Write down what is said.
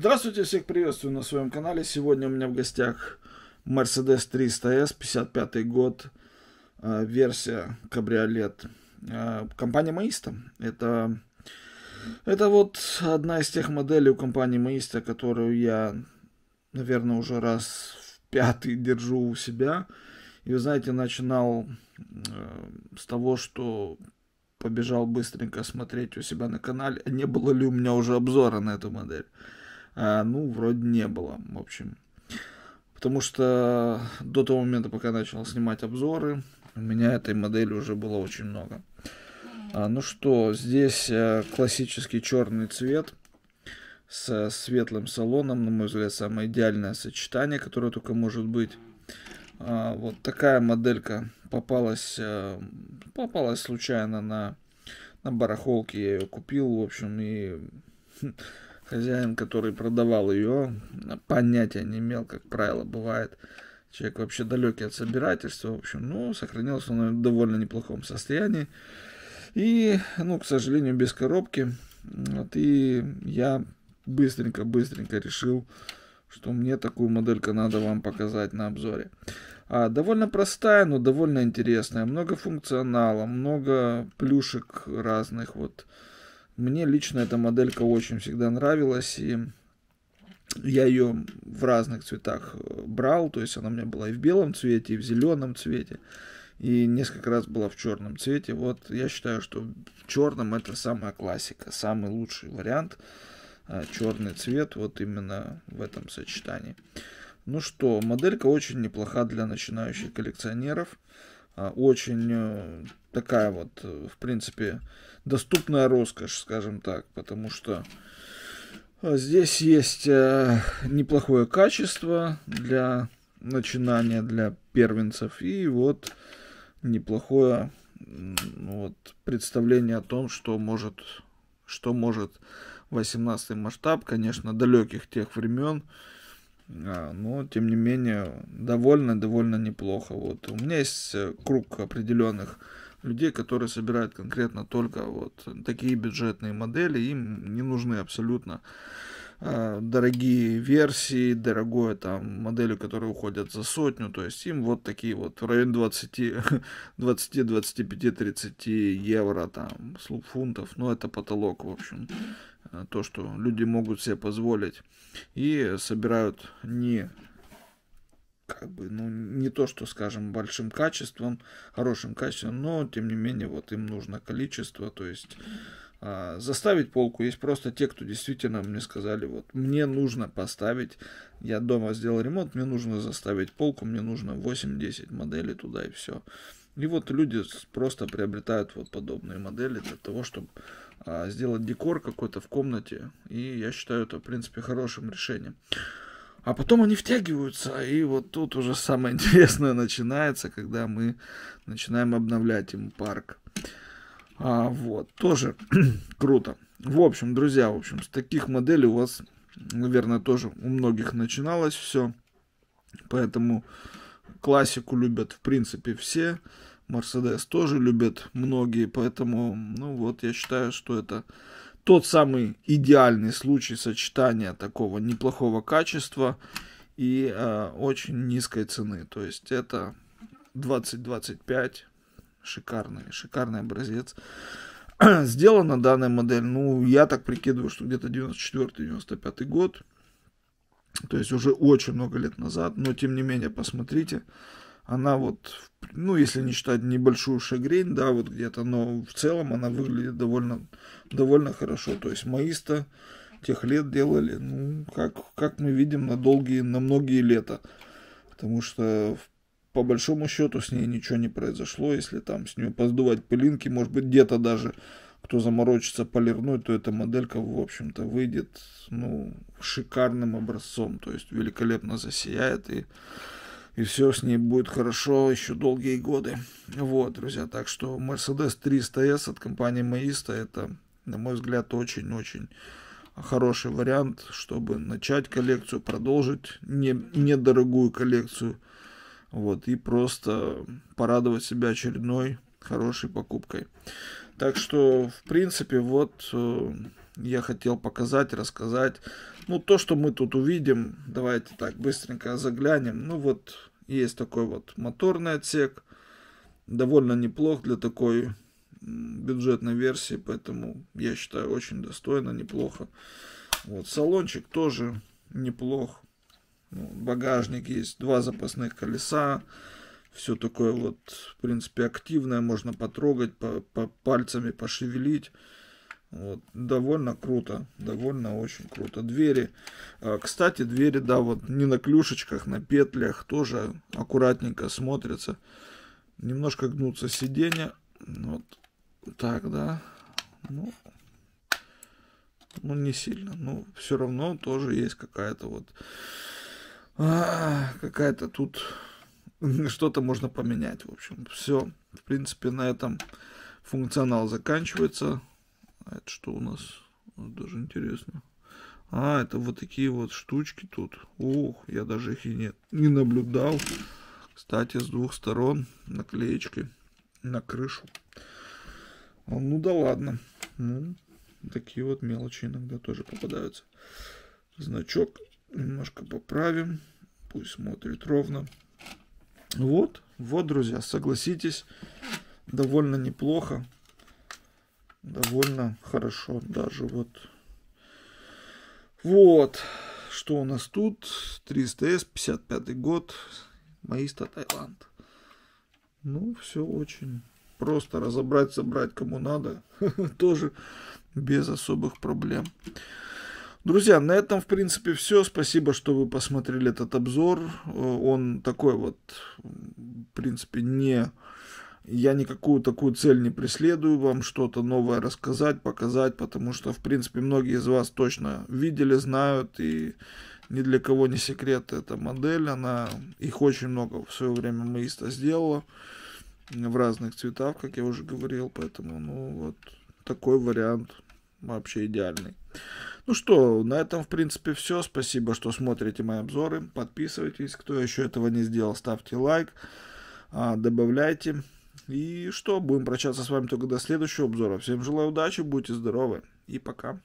Здравствуйте, всех приветствую на своем канале. Сегодня у меня в гостях Mercedes 300S, 55 год, а, версия кабриолет. А, компания Маиста. Это, это вот одна из тех моделей у компании Маиста, которую я, наверное, уже раз в пятый держу у себя. И, вы знаете, начинал э, с того, что побежал быстренько смотреть у себя на канале, не было ли у меня уже обзора на эту модель а, ну, вроде не было, в общем. Потому что до того момента, пока я начал снимать обзоры, у меня этой модели уже было очень много. А, ну что, здесь э, классический черный цвет с светлым салоном, на мой взгляд, самое идеальное сочетание, которое только может быть. А, вот такая моделька попалась, э, попалась случайно на, на барахолке, я ее купил, в общем, и хм, Хозяин, который продавал ее, понятия не имел, как правило, бывает. Человек вообще далекий от собирательства, в общем, ну, сохранился он в довольно неплохом состоянии. И, ну, к сожалению, без коробки. Вот, и я быстренько-быстренько решил, что мне такую модельку надо вам показать на обзоре. А, довольно простая, но довольно интересная. Много функционала, много плюшек разных. Вот мне лично эта моделька очень всегда нравилась, и я ее в разных цветах э, брал, то есть она у меня была и в белом цвете, и в зеленом цвете, и несколько раз была в черном цвете. Вот я считаю, что в черном это самая классика, самый лучший вариант. Э, Черный цвет вот именно в этом сочетании. Ну что, моделька очень неплоха для начинающих коллекционеров. А, очень э, такая вот, э, в принципе, доступная роскошь, скажем так, потому что э, здесь есть неплохое качество для начинания, для первенцев, и вот неплохое вот, представление о том, что может, что может 18 масштаб, конечно, далеких тех времен, а, но, тем не менее, довольно-довольно неплохо. Вот. У меня есть э, круг определенных людей, которые собирают конкретно только вот такие бюджетные модели, им не нужны абсолютно а, дорогие версии, дорогое там модели, которые уходят за сотню, то есть им вот такие вот в районе 20, 20, 25, 30 евро там, фунтов, ну это потолок, в общем. Э, то, что люди могут себе позволить, и собирают не как бы, ну, не то, что, скажем, большим качеством, хорошим качеством, но, тем не менее, вот им нужно количество, то есть э, заставить полку. Есть просто те, кто действительно мне сказали, вот, мне нужно поставить, я дома сделал ремонт, мне нужно заставить полку, мне нужно 8-10 моделей туда и все. И вот люди просто приобретают вот подобные модели для того, чтобы а, сделать декор какой-то в комнате. И я считаю это, в принципе, хорошим решением. А потом они втягиваются, и вот тут уже самое интересное начинается, когда мы начинаем обновлять им парк. А, вот, тоже круто. В общем, друзья, в общем, с таких моделей у вас, наверное, тоже у многих начиналось все. Поэтому классику любят, в принципе, все. Мерседес тоже любят многие, поэтому, ну вот, я считаю, что это тот самый идеальный случай сочетания такого неплохого качества и э, очень низкой цены. То есть это 20-25, шикарный, шикарный образец. Сделана данная модель, ну, я так прикидываю, что где-то 94-95 год. То есть уже очень много лет назад, но тем не менее, посмотрите она вот, ну, если не считать небольшую шагрень, да, вот где-то, но в целом она выглядит довольно, довольно хорошо. То есть маиста тех лет делали, ну, как, как мы видим, на долгие, на многие лета. Потому что по большому счету с ней ничего не произошло. Если там с нее поздувать пылинки, может быть, где-то даже кто заморочится полирной, то эта моделька, в общем-то, выйдет ну, шикарным образцом. То есть великолепно засияет и и все с ней будет хорошо еще долгие годы. Вот, друзья, так что Mercedes 300S от компании Маиста это, на мой взгляд, очень-очень хороший вариант, чтобы начать коллекцию, продолжить не, недорогую коллекцию, вот, и просто порадовать себя очередной хорошей покупкой. Так что, в принципе, вот э, я хотел показать, рассказать. Ну, то, что мы тут увидим, давайте так быстренько заглянем. Ну, вот есть такой вот моторный отсек. Довольно неплох для такой бюджетной версии, поэтому я считаю очень достойно, неплохо. Вот салончик тоже неплох. Ну, багажник есть, два запасных колеса все такое вот, в принципе, активное, можно потрогать, по, по пальцами пошевелить. Вот, довольно круто, довольно очень круто. Двери, а, кстати, двери, да, вот не на клюшечках, на петлях тоже аккуратненько смотрятся. Немножко гнутся сиденья, вот так, да, ну, ну не сильно, но все равно тоже есть какая-то вот, а, какая-то тут что-то можно поменять. В общем, все. В принципе, на этом функционал заканчивается. А это что у нас? Даже ну, интересно. А, это вот такие вот штучки тут. Ох, я даже их и не, не наблюдал. Кстати, с двух сторон наклеечки на крышу. Ну да ладно. Ну, такие вот мелочи иногда тоже попадаются. Значок немножко поправим. Пусть смотрит ровно. Вот, вот, друзья, согласитесь, довольно неплохо, довольно хорошо даже вот. Вот, что у нас тут, 300 s 55 год, Маиста, Таиланд. Ну, все очень просто разобрать, собрать кому надо, тоже без особых проблем. Друзья, на этом, в принципе, все. Спасибо, что вы посмотрели этот обзор. Э, он такой вот, в принципе, не... Я никакую такую цель не преследую, вам что-то новое рассказать, показать, потому что, в принципе, многие из вас точно видели, знают, и ни для кого не секрет эта модель, она, их очень много в свое время Маиста сделала, в разных цветах, как я уже говорил, поэтому, ну, вот, такой вариант вообще идеальный. Ну что, на этом, в принципе, все. Спасибо, что смотрите мои обзоры. Подписывайтесь, кто еще этого не сделал, ставьте лайк, а, добавляйте. И что, будем прощаться с вами только до следующего обзора. Всем желаю удачи, будьте здоровы и пока.